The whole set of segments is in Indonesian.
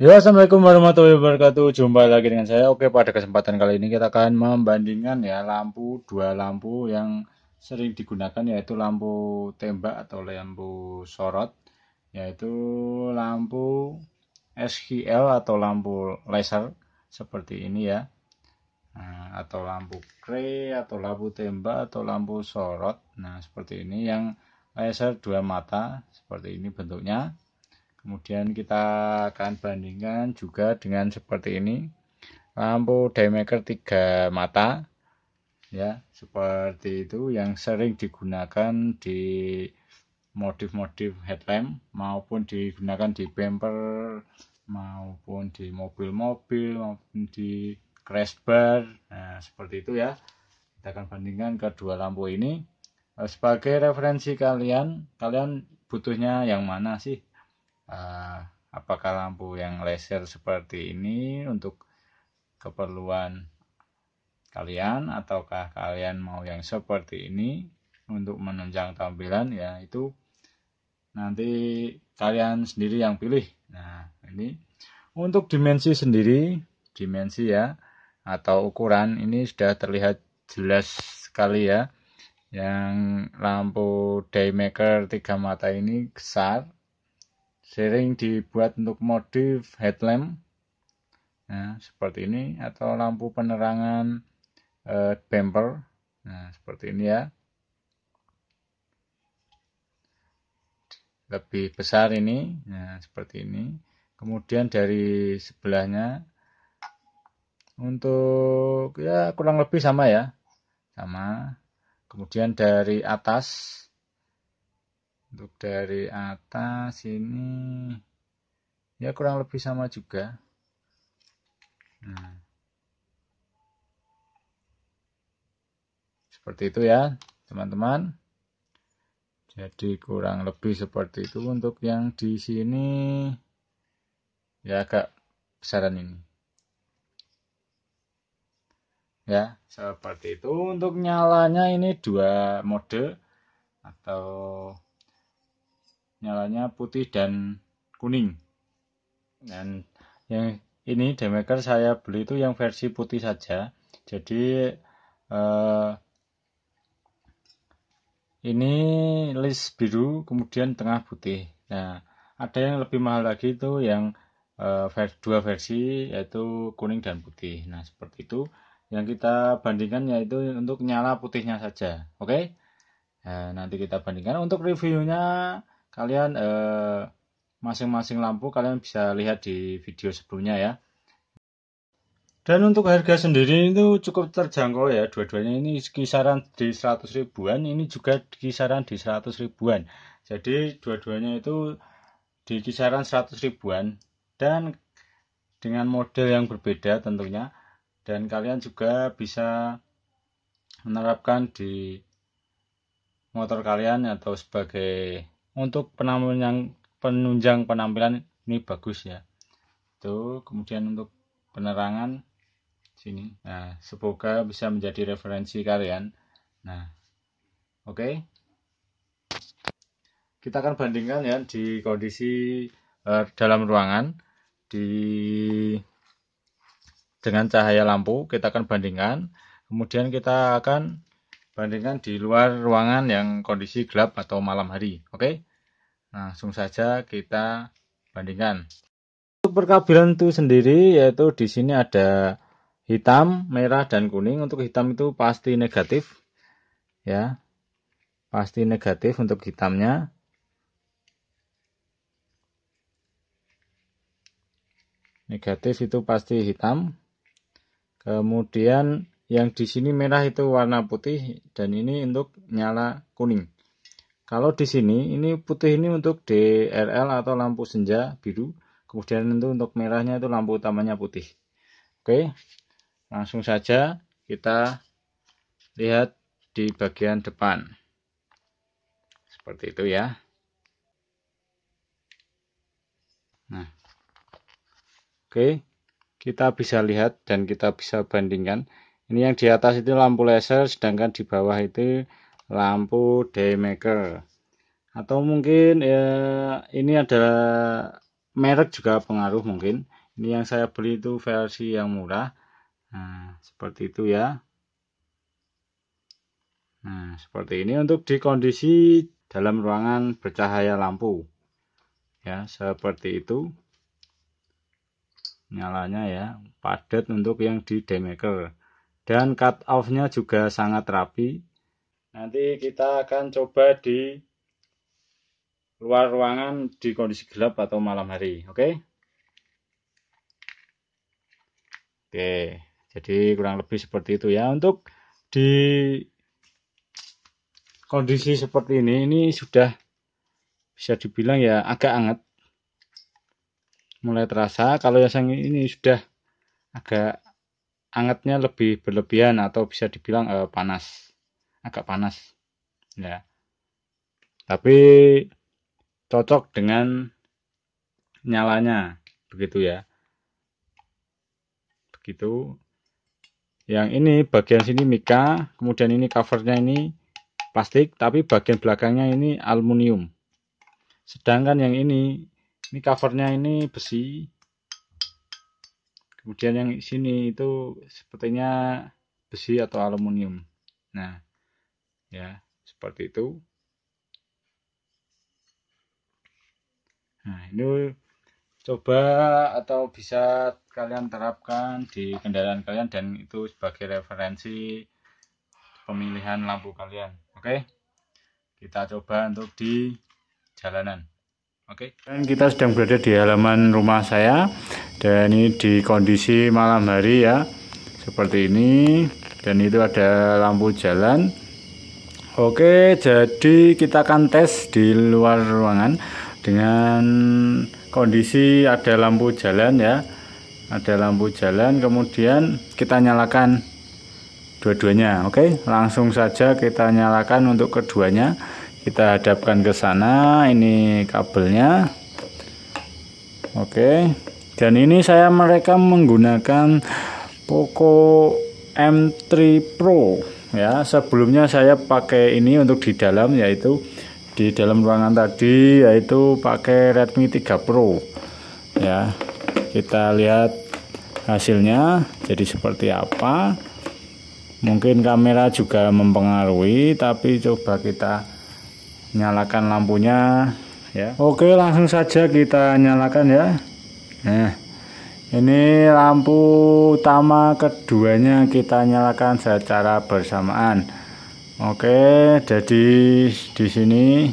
Ya, Assalamualaikum warahmatullahi wabarakatuh. Jumpa lagi dengan saya. Oke, pada kesempatan kali ini kita akan membandingkan ya lampu dua lampu yang sering digunakan yaitu lampu tembak atau lampu sorot yaitu lampu SQL atau lampu laser seperti ini ya. Nah, atau lampu kre atau lampu tembak atau lampu sorot. Nah, seperti ini yang laser dua mata seperti ini bentuknya kemudian kita akan bandingkan juga dengan seperti ini lampu daymaker tiga mata ya seperti itu yang sering digunakan di modif-modif headlamp maupun digunakan di bumper maupun di mobil-mobil maupun di crash bar nah seperti itu ya kita akan bandingkan kedua lampu ini sebagai referensi kalian kalian butuhnya yang mana sih Ah, apakah lampu yang laser seperti ini untuk keperluan kalian ataukah kalian mau yang seperti ini untuk menunjang tampilan ya itu nanti kalian sendiri yang pilih nah ini untuk dimensi sendiri dimensi ya atau ukuran ini sudah terlihat jelas sekali ya yang lampu daymaker tiga mata ini besar sering dibuat untuk motif headlamp nah, seperti ini atau lampu penerangan eh, bumper nah seperti ini ya lebih besar ini nah seperti ini kemudian dari sebelahnya untuk ya kurang lebih sama ya sama kemudian dari atas untuk dari atas ini ya kurang lebih sama juga nah. seperti itu ya teman-teman jadi kurang lebih seperti itu untuk yang di sini ya agak besaran ini ya seperti itu untuk nyalanya ini dua mode atau nyalanya putih dan kuning dan yang ini demaker saya beli itu yang versi putih saja jadi eh, ini list biru kemudian tengah putih nah ada yang lebih mahal lagi itu yang eh, dua versi yaitu kuning dan putih nah seperti itu yang kita bandingkan yaitu untuk nyala putihnya saja oke okay? Nah, nanti kita bandingkan untuk reviewnya kalian eh, masing-masing eh, lampu kalian bisa lihat di video sebelumnya ya dan untuk harga sendiri itu cukup terjangkau ya dua-duanya ini kisaran di 100 ribuan ini juga kisaran di 100 ribuan jadi dua-duanya itu di kisaran 100 ribuan dan dengan model yang berbeda tentunya dan kalian juga bisa menerapkan di motor kalian atau sebagai untuk penampilan penunjang penampilan ini bagus ya itu kemudian untuk penerangan sini nah semoga bisa menjadi referensi kalian nah oke okay. kita akan bandingkan ya di kondisi uh, dalam ruangan di dengan cahaya lampu kita akan bandingkan kemudian kita akan bandingkan di luar ruangan yang kondisi gelap atau malam hari. Oke, nah, langsung saja kita bandingkan. Untuk perkabilan itu sendiri yaitu di sini ada hitam, merah, dan kuning. Untuk hitam itu pasti negatif, ya, pasti negatif untuk hitamnya. Negatif itu pasti hitam. Kemudian yang di sini merah itu warna putih dan ini untuk nyala kuning kalau di sini ini putih ini untuk DRL atau lampu senja biru kemudian itu untuk merahnya itu lampu utamanya putih oke langsung saja kita lihat di bagian depan seperti itu ya nah oke kita bisa lihat dan kita bisa bandingkan ini yang di atas itu lampu laser sedangkan di bawah itu lampu daymaker atau mungkin ya, ini ada merek juga pengaruh mungkin ini yang saya beli itu versi yang murah nah seperti itu ya nah seperti ini untuk di kondisi dalam ruangan bercahaya lampu ya seperti itu nyalanya ya padat untuk yang di demaker dan cut off-nya juga sangat rapi. Nanti kita akan coba di luar ruangan di kondisi gelap atau malam hari, oke? Okay? Oke, jadi kurang lebih seperti itu ya. Untuk di kondisi seperti ini, ini sudah bisa dibilang ya agak anget. Mulai terasa, kalau yang ini sudah agak angetnya lebih berlebihan atau bisa dibilang eh, panas agak panas ya tapi cocok dengan nyalanya begitu ya begitu yang ini bagian sini mika kemudian ini covernya ini plastik tapi bagian belakangnya ini aluminium sedangkan yang ini ini covernya ini besi kemudian yang sini itu sepertinya besi atau aluminium nah ya seperti itu nah ini coba atau bisa kalian terapkan di kendaraan kalian dan itu sebagai referensi pemilihan lampu kalian oke kita coba untuk di jalanan oke okay? dan kita sedang berada di halaman rumah saya dan ini di kondisi malam hari ya seperti ini dan itu ada lampu jalan oke jadi kita akan tes di luar ruangan dengan kondisi ada lampu jalan ya ada lampu jalan kemudian kita nyalakan dua-duanya oke langsung saja kita nyalakan untuk keduanya kita hadapkan ke sana ini kabelnya oke dan ini saya mereka menggunakan Poco M3 Pro ya sebelumnya saya pakai ini untuk di dalam yaitu di dalam ruangan tadi yaitu pakai Redmi 3 Pro ya kita lihat hasilnya jadi seperti apa mungkin kamera juga mempengaruhi tapi coba kita nyalakan lampunya ya Oke langsung saja kita nyalakan ya Nah, ini lampu utama keduanya kita nyalakan secara bersamaan. Oke, jadi di sini.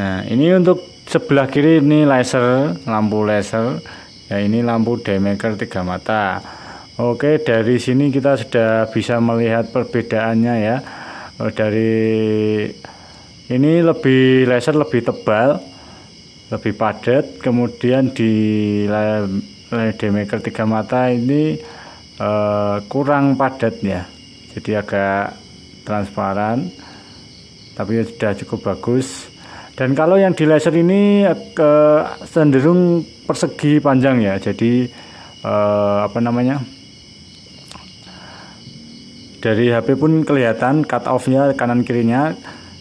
Nah, ini untuk sebelah kiri ini laser, lampu laser. Ya, ini lampu daymaker tiga mata. Oke, dari sini kita sudah bisa melihat perbedaannya ya. Oh, dari ini lebih laser lebih tebal, lebih padat kemudian di layar maker tiga mata ini eh, kurang padatnya jadi agak transparan tapi sudah cukup bagus dan kalau yang di laser ini ke eh, cenderung persegi panjang ya jadi eh, apa namanya dari HP pun kelihatan cut off-nya kanan kirinya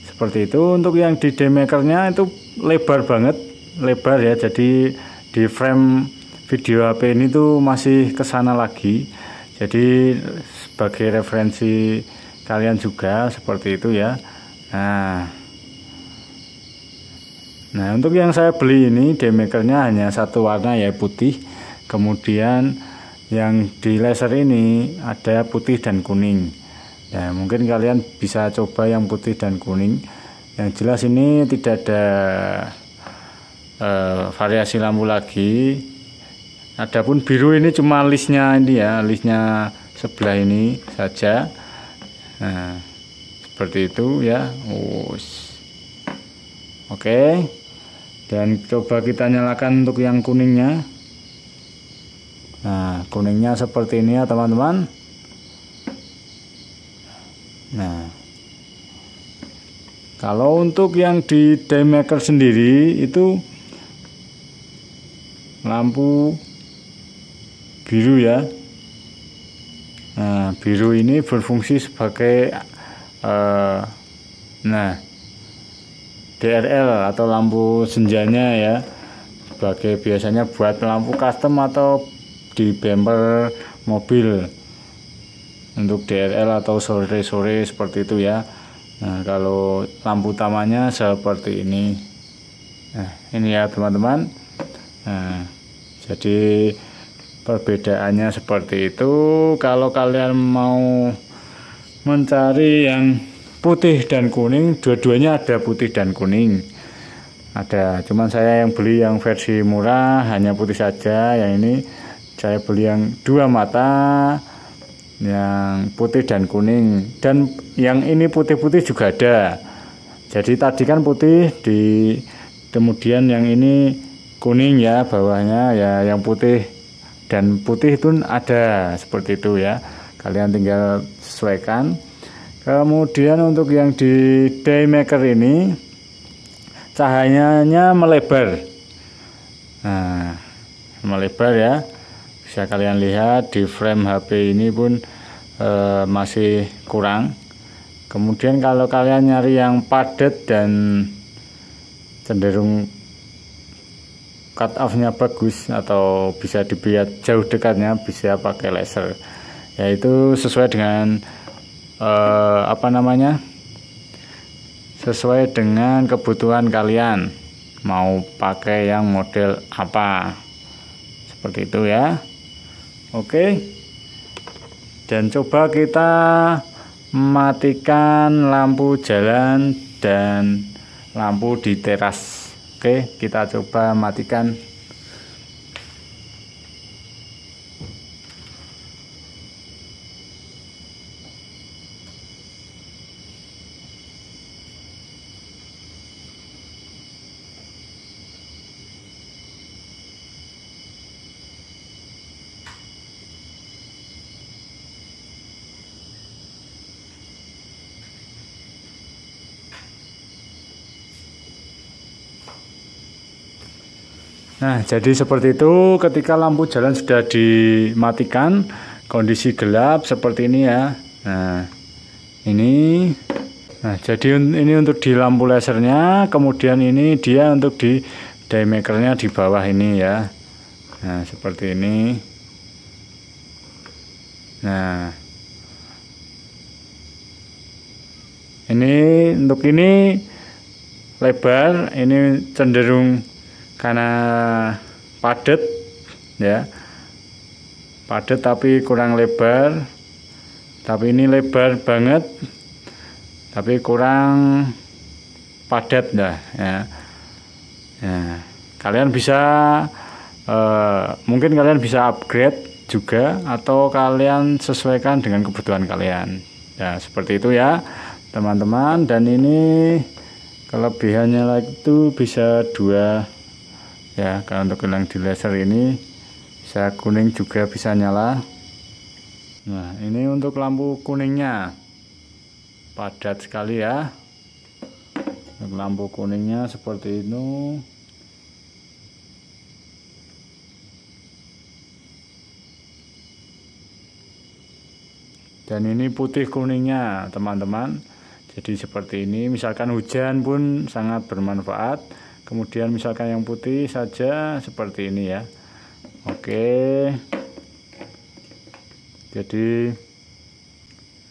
seperti itu untuk yang di demakernya itu lebar banget lebar ya jadi di frame video HP ini tuh masih kesana lagi jadi sebagai referensi kalian juga seperti itu ya nah nah untuk yang saya beli ini demakernya hanya satu warna ya putih kemudian yang di laser ini ada putih dan kuning ya nah, mungkin kalian bisa coba yang putih dan kuning yang jelas ini tidak ada uh, variasi lampu lagi adapun biru ini cuma listnya ini ya listnya sebelah ini saja nah seperti itu ya oke okay. dan coba kita nyalakan untuk yang kuningnya nah kuningnya seperti ini ya teman-teman nah kalau untuk yang di daymaker sendiri itu lampu biru ya nah biru ini berfungsi sebagai eh, nah DRL atau lampu senjanya ya sebagai biasanya buat lampu custom atau di bumper mobil untuk DRL atau sore-sore seperti itu ya Nah kalau lampu utamanya seperti ini Nah ini ya teman-teman Nah, jadi perbedaannya seperti itu. Kalau kalian mau mencari yang putih dan kuning, dua-duanya ada putih dan kuning. Ada, cuman saya yang beli yang versi murah hanya putih saja. Yang ini saya beli yang dua mata, yang putih dan kuning dan yang ini putih-putih juga ada. Jadi tadi kan putih di kemudian yang ini kuning ya bawahnya ya yang putih dan putih itu ada seperti itu ya kalian tinggal sesuaikan kemudian untuk yang di daymaker ini cahayanya melebar nah melebar ya bisa kalian lihat di frame HP ini pun e, masih kurang kemudian kalau kalian nyari yang padat dan cenderung cut off-nya bagus atau bisa dilihat jauh dekatnya bisa pakai laser yaitu sesuai dengan eh, apa namanya sesuai dengan kebutuhan kalian mau pakai yang model apa seperti itu ya oke dan coba kita matikan lampu jalan dan lampu di teras Oke, kita coba matikan Nah, jadi seperti itu ketika lampu jalan sudah dimatikan, kondisi gelap seperti ini ya. Nah, ini Nah, jadi ini untuk di lampu lasernya, kemudian ini dia untuk di diameternya di bawah ini ya. Nah, seperti ini. Nah. Ini untuk ini lebar, ini cenderung karena padat ya padat tapi kurang lebar tapi ini lebar banget tapi kurang padat dah ya. ya kalian bisa uh, mungkin kalian bisa upgrade juga atau kalian sesuaikan dengan kebutuhan kalian ya seperti itu ya teman-teman dan ini kelebihannya itu bisa dua ya kalau untuk yang di laser ini bisa kuning juga bisa nyala nah ini untuk lampu kuningnya padat sekali ya untuk lampu kuningnya seperti ini. dan ini putih kuningnya teman-teman jadi seperti ini misalkan hujan pun sangat bermanfaat kemudian misalkan yang putih saja seperti ini ya oke jadi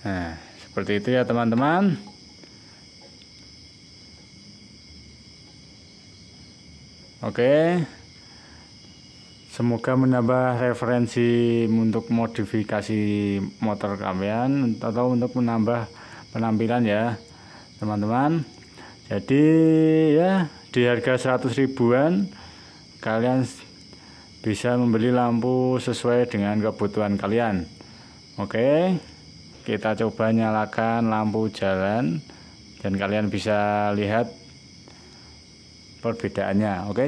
nah seperti itu ya teman-teman oke semoga menambah referensi untuk modifikasi motor kalian atau untuk menambah penampilan ya teman-teman jadi ya di harga 100 ribuan kalian bisa membeli lampu sesuai dengan kebutuhan kalian oke kita coba nyalakan lampu jalan dan kalian bisa lihat perbedaannya oke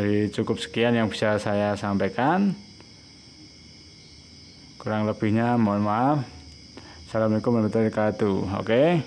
Jadi cukup sekian yang bisa saya sampaikan. Kurang lebihnya mohon maaf. Assalamualaikum warahmatullahi wabarakatuh. Oke. Okay?